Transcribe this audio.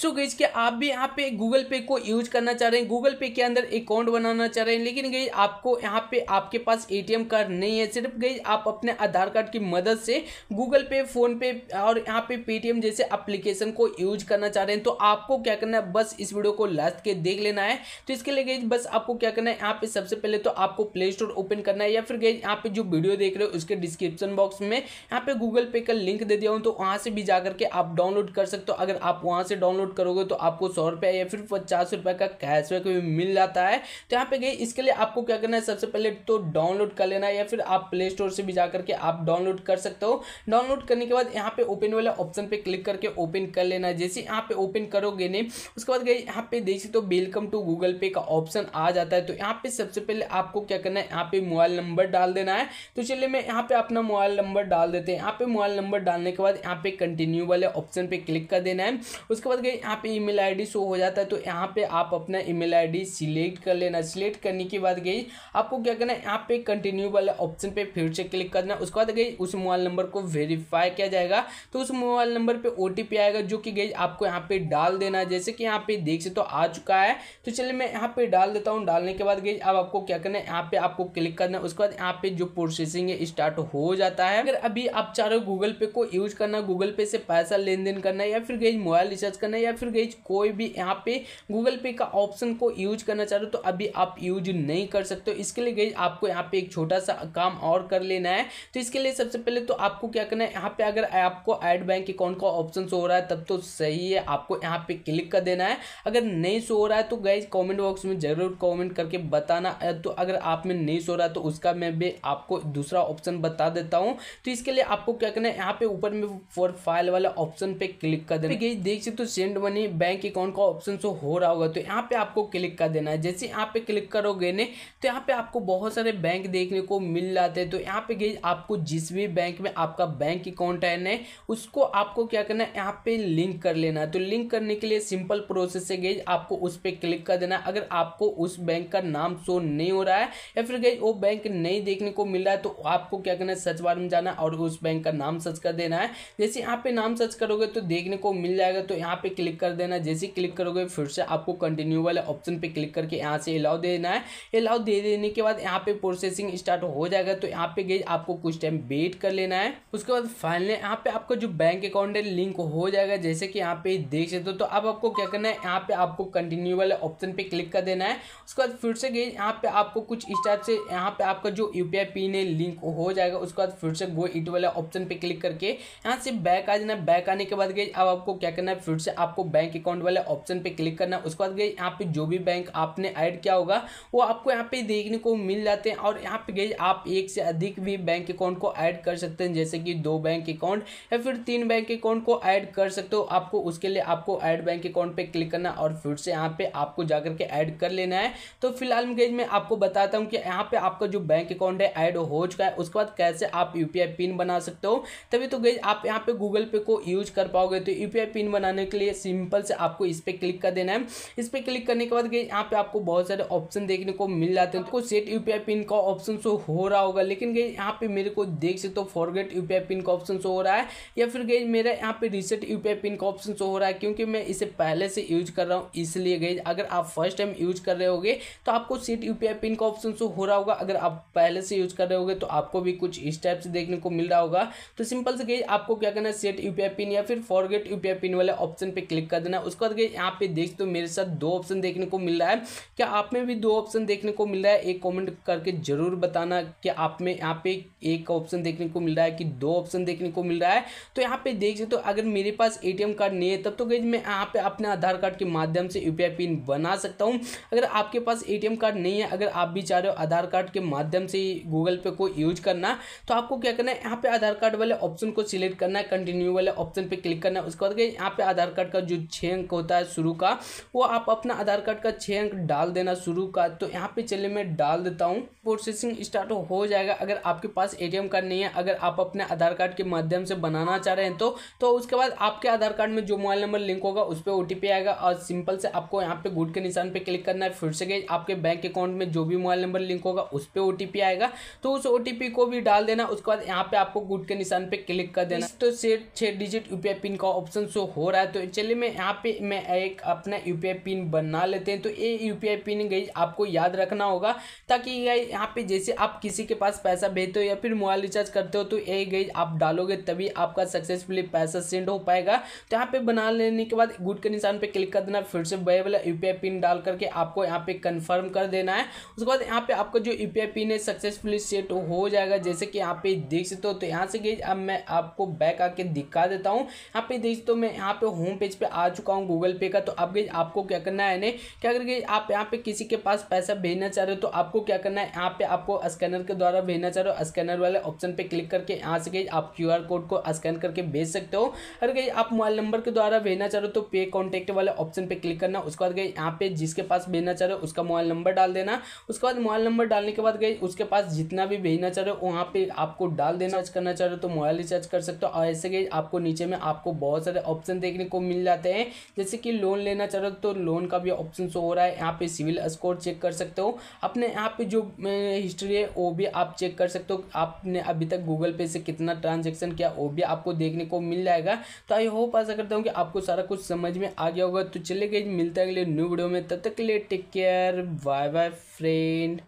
सो गई कि आप भी यहाँ पे गूगल पे को यूज करना चाह रहे हैं गूगल पे के अंदर अकाउंट बनाना चाह रहे हैं लेकिन गई आपको यहाँ पे आपके पास ए कार्ड नहीं है सिर्फ गई आप अपने आधार कार्ड की मदद से गूगल पे फोन पे और यहाँ पे पेटीएम जैसे अप्लीकेशन को यूज करना चाह रहे हैं तो आपको क्या करना है बस इस वीडियो को लास्ट के देख लेना है तो इसके लिए गई बस आपको क्या करना है यहाँ पे सबसे पहले तो आपको प्ले स्टोर ओपन करना है या फिर गई यहाँ पे जो वीडियो देख रहे हो उसके डिस्क्रिप्शन बॉक्स में यहाँ पे गूगल पे का लिंक दे दिया हूँ तो वहाँ से भी जाकर के आप डाउनलोड कर सकते हो अगर आप वहाँ से डाउनलोड डाउनलोड करोगे तो आपको सौ रुपया या फिर पचास रुपये का कैशबैक भी मिल जाता है तो यहाँ पे गई इसके लिए आपको क्या करना है सबसे पहले तो डाउनलोड कर लेना है या फिर आप प्ले स्टोर से भी जाकर के आप डाउनलोड कर सकते हो डाउनलोड करने के बाद यहाँ पे ओपन वाले ऑप्शन पे क्लिक करके ओपन कर लेना है जैसे यहाँ पे ओपन करोगे नहीं उसके बाद गई यहाँ पे देखिए तो वेलकम टू गूगल पे का ऑप्शन आ जाता है तो यहाँ पे सबसे पहले आपको क्या करना है यहाँ पे मोबाइल नंबर डाल देना है तो चलिए मैं यहाँ पे अपना मोबाइल नंबर डाल देते हैं यहाँ पे मोबाइल नंबर डालने के बाद यहाँ पे कंटिन्यू वाले ऑप्शन पे क्लिक कर देना है उसके बाद गई यहाँ पे ईमेल आईडी शो हो जाता है तो यहाँ पे आप अपना ईमेल आईडी सिलेक्ट कर लेना सिलेक्ट करने के बाद गई आपको क्या करना है यहाँ पे कंटिन्यू वाले ऑप्शन पे फिर से क्लिक करना उसके बाद गई उस मोबाइल नंबर को वेरीफाई किया जाएगा तो उस मोबाइल नंबर पर ओ आएगा जो कि गई आपको यहाँ पे डाल देना जैसे कि यहाँ पे देख से तो आ चुका है तो चलिए मैं यहाँ पे डाल देता हूँ डालने के बाद गई अब आपको क्या करना है यहाँ पे आपको क्लिक करना उसके बाद यहाँ पे जो प्रोसेसिंग है स्टार्ट हो जाता है अगर अभी आप चाह रहे हो गूगल पे को यूज करना गूगल पे से पैसा लेन देन करना या फिर गई मोबाइल रिचार्ज करना या फिर गई कोई भी यहाँ पे गूगल पे का ऑप्शन को यूज करना चाह रहे हो तो अभी आप यूज नहीं कर सकते इसके लिए गई आपको यहाँ पे एक छोटा सा काम और कर लेना है तो इसके लिए सबसे पहले तो आपको क्या करना है यहाँ पे अगर आपको एड बैंक अकाउंट का ऑप्शन शो हो रहा है तब तो सही है आपको यहाँ पे क्लिक कर देना है अगर नहीं शो हो रहा है तो गई कॉमेंट बॉक्स में ज़रूर कॉमेंट करके बताना तो अगर आप में नहीं शो रहा है तो उसका मैं भी आपको दूसरा ऑप्शन बता देता हूँ तो इसके लिए आपको क्या करना है यहाँ पे ऊपर में प्रोफाइल वाला ऑप्शन पे क्लिक कर देना देख सकते हो send send money bank account का ऑप्शन शो हो रहा होगा तो यहाँ पे आपको क्लिक कर देना है जैसे यहाँ पे क्लिक करोगे ने तो यहाँ पे आपको बहुत सारे बैंक देखने को मिल जाते हैं तो यहाँ पे गई आपको जिस भी बैंक में आपका बैंक अकाउंट है ना उसको आपको क्या करना है यहाँ पे लिंक कर लेना है तो लिंक करने के लिए सिंपल प्रोसेस है गई आपको उस पर क्लिक कर देना है अगर आपको उस बैंक का नाम शो नहीं हो रहा है या फिर गई वो बैंक नहीं देखने को मिल रहा है तो आपको क्या करना है सर्च बार में जाना और उस बैंक का नाम सर्च कर देना है जैसे यहाँ पे नाम सर्च करोगे तो देखने को मिल जाएगा तो यहाँ पे क्लिक कर देना जैसे क्लिक करोगे फिर से आपको कंटिन्यू वाले ऑप्शन पे क्लिक करके यहाँ से अलाउ देना है अलाउ दे देने के बाद यहाँ पे प्रोसेसिंग स्टार्ट हो जाएगा तो यहाँ पे गए आपको कुछ टाइम वेट कर लेना है उसके बाद फाइनली यहाँ पे आपका जो बैंक अकाउंट है लिंक हो जाएगा जैसे कि यहाँ पे देख सकते हो तो अब आपको क्या करना है यहाँ पे आपको कंटिन्यू वाले ऑप्शन पे क्लिक कर देना है उसके बाद फिर से गए यहाँ पे आपको कुछ स्टार्ट से यहाँ पे आपका जो यू पिन है लिंक हो जाएगा उसके बाद फिर से गो इट वाले ऑप्शन पे क्लिक करके यहाँ से बैक आ जाना बैक आने के बाद गए अब आपको क्या करना है फिर से आपको बैंक अकाउंट वाले ऑप्शन पे क्लिक करना उसके बाद गई यहाँ पे जो भी बैंक आपने ऐड किया होगा वो आपको यहाँ पे देखने को मिल जाते हैं और यहाँ पे गई आप एक से अधिक भी बैंक अकाउंट को ऐड कर सकते हैं जैसे कि दो बैंक अकाउंट या फिर तीन बैंक अकाउंट को ऐड कर सकते हो आपको उसके लिए आपको ऐड बैंक अकाउंट पर क्लिक करना और फिर से यहाँ पे आपको जाकर के ऐड कर लेना है तो फिलहाल गई मैं आपको बताता हूँ कि यहाँ पे आपका जो बैंक अकाउंट है ऐड हो चुका है उसके बाद कैसे आप यू पिन बना सकते हो तभी तो गई आप यहाँ पे गूगल पे को यूज कर पाओगे तो यूपीआई पिन बनाने के लिए है सिंपल से आपको इस पर क्लिक कर देना है इस पर क्लिक करने के बाद यहाँ पे आपको बहुत सारे ऑप्शन देखने को मिल जाते हैं तो सेट यू पिन का ऑप्शन शो हो रहा होगा लेकिन गई यहाँ पे मेरे को देख सकते हो फॉरगेट यू पिन का ऑप्शन शो हो रहा है या फिर गई मेरा यहाँ पे रिसेट यू पिन का ऑप्शन शो हो रहा है क्योंकि मैं इसे पहले से यूज कर रहा हूँ इसलिए गई अगर आप फर्स्ट टाइम यूज कर रहे हो तो आपको सेट यू पिन का ऑप्शन शो हो रहा होगा अगर आप पहले से यूज कर रहे हो तो आपको भी कुछ इस टाइप से देखने को मिल रहा होगा तो सिंपल से गई आपको क्या करना है सेट यू पिन या फिर फॉरगेट यू पिन वाले ऑप्शन पर क्लिक कर देना उसके बाद यहाँ पे देख तो मेरे साथ दो ऑप्शन देखने को मिल रहा है क्या आप में भी दो ऑप्शन देखने को मिल रहा है एक कमेंट करके ज़रूर बताना कि आप में यहाँ पे एक ऑप्शन देखने को मिल रहा है कि दो ऑप्शन देखने को मिल रहा है तो यहाँ पे देख सकते हो तो अगर मेरे पास ए कार्ड नहीं है तब तो गई मैं यहाँ पे अपने आधार कार्ड के माध्यम से यू पिन बना सकता हूँ अगर आपके पास ए कार्ड नहीं है अगर आप भी चाह रहे हो आधार कार्ड के माध्यम से गूगल पे को यूज करना तो आपको क्या करना है यहाँ पे आधार कार्ड वाले ऑप्शन को सिलेक्ट करना है कंटिन्यू वाले ऑप्शन पे क्लिक करना है उसके बाद यहाँ पे आधार कार्ड का जो छः अंक होता है शुरू का वो आप अपना आधार कार्ड का छः अंक डाल देना शुरू का तो यहाँ पे चलिए मैं डाल देता हूँ प्रोसेसिंग स्टार्ट हो जाएगा अगर आपके पास ए कार्ड नहीं है अगर आप अपने आधार कार्ड के माध्यम से बनाना चाह रहे हैं तो तो उसके बाद आपके आधार कार्ड में जो मोबाइल नंबर लिंक होगा उस पर ओ आएगा और सिंपल से आपको यहाँ पे गुड के निशान पर क्लिक करना है फिर से गए आपके बैंक अकाउंट में जो भी मोबाइल नंबर लिंक होगा उस पर ओ आएगा तो उस ओ को भी डाल देना उसके बाद यहाँ पे आपको गुड के निशान पर क्लिक कर देना तो छह डिजिट यूपीआई पिन का ऑप्शन शो हो रहा है तो चलिए मैं यहाँ पे मैं एक अपना यू पिन बना लेते हैं तो ये यू पिन गई आपको याद रखना होगा ताकि यहाँ पे जैसे आप किसी के पास पैसा भेजते हो या फिर मोबाइल रिचार्ज करते हो तो ये गई आप डालोगे तभी आपका सक्सेसफुली पैसा सेंड हो पाएगा तो यहाँ पे बना लेने के बाद गुड के निशान पर क्लिक कर देना फिर से बड़े वाला यू पिन डाल करके आपको यहाँ पे कन्फर्म कर देना है उसके बाद यहाँ पे आपका जो यू पिन है सक्सेसफुली सेट हो जाएगा जैसे कि यहाँ पे देख सकते हो तो यहाँ से गई अब मैं आपको बैक आके दिखा देता हूँ यहाँ पे देख सकते हो मैं यहाँ पे होम पेज पेज पे आ चुका हूँ गूगल पे का तो अब गई आपको क्या करना है यानी क्या करके आप यहाँ पे किसी के पास पैसा भेजना चाह रहे हो तो आपको क्या करना है यहाँ पे आपको स्कैनर के द्वारा भेजना चाह रहे हो स्कैनर वाले ऑप्शन पे क्लिक करके यहाँ से गई आप क्यू कोड को स्कैन करके भेज सकते हो अगर गई आप मोबाइल नंबर के द्वारा भेजना चाह रहे हो तो पे कॉन्टेक्ट वाले ऑप्शन पे क्लिक करना उसके बाद गई यहाँ पे जिसके पास भेजना चाह रहे हो उसका मोबाइल नंबर डाल देना उसके बाद मोबाइल नंबर डालने के बाद गई उसके पास जितना भी भेजना चाह रहे हो वहाँ पे आपको डाल देना सर्च करना चाह रहे हो तो मोबाइल रिचार्ज कर सकते हो ऐसे गई आपको नीचे में आपको बहुत सारे ऑप्शन देखने को मिल जाते हैं जैसे कि लोन लेना चाह रहे हो तो लोन का भी ऑप्शन शो हो रहा है यहाँ पे सिविल स्कोर चेक कर सकते हो अपने यहाँ पे जो हिस्ट्री है वो भी आप चेक कर सकते हो आपने अभी तक गूगल पे से कितना ट्रांजेक्शन किया वो भी आपको देखने को मिल जाएगा तो आई होप ऐसा करता हूँ कि आपको सारा कुछ समझ में आ गया होगा तो चले गए मिलते हैं अगले न्यू वीडियो में तब तक के लिए take care bye bye friend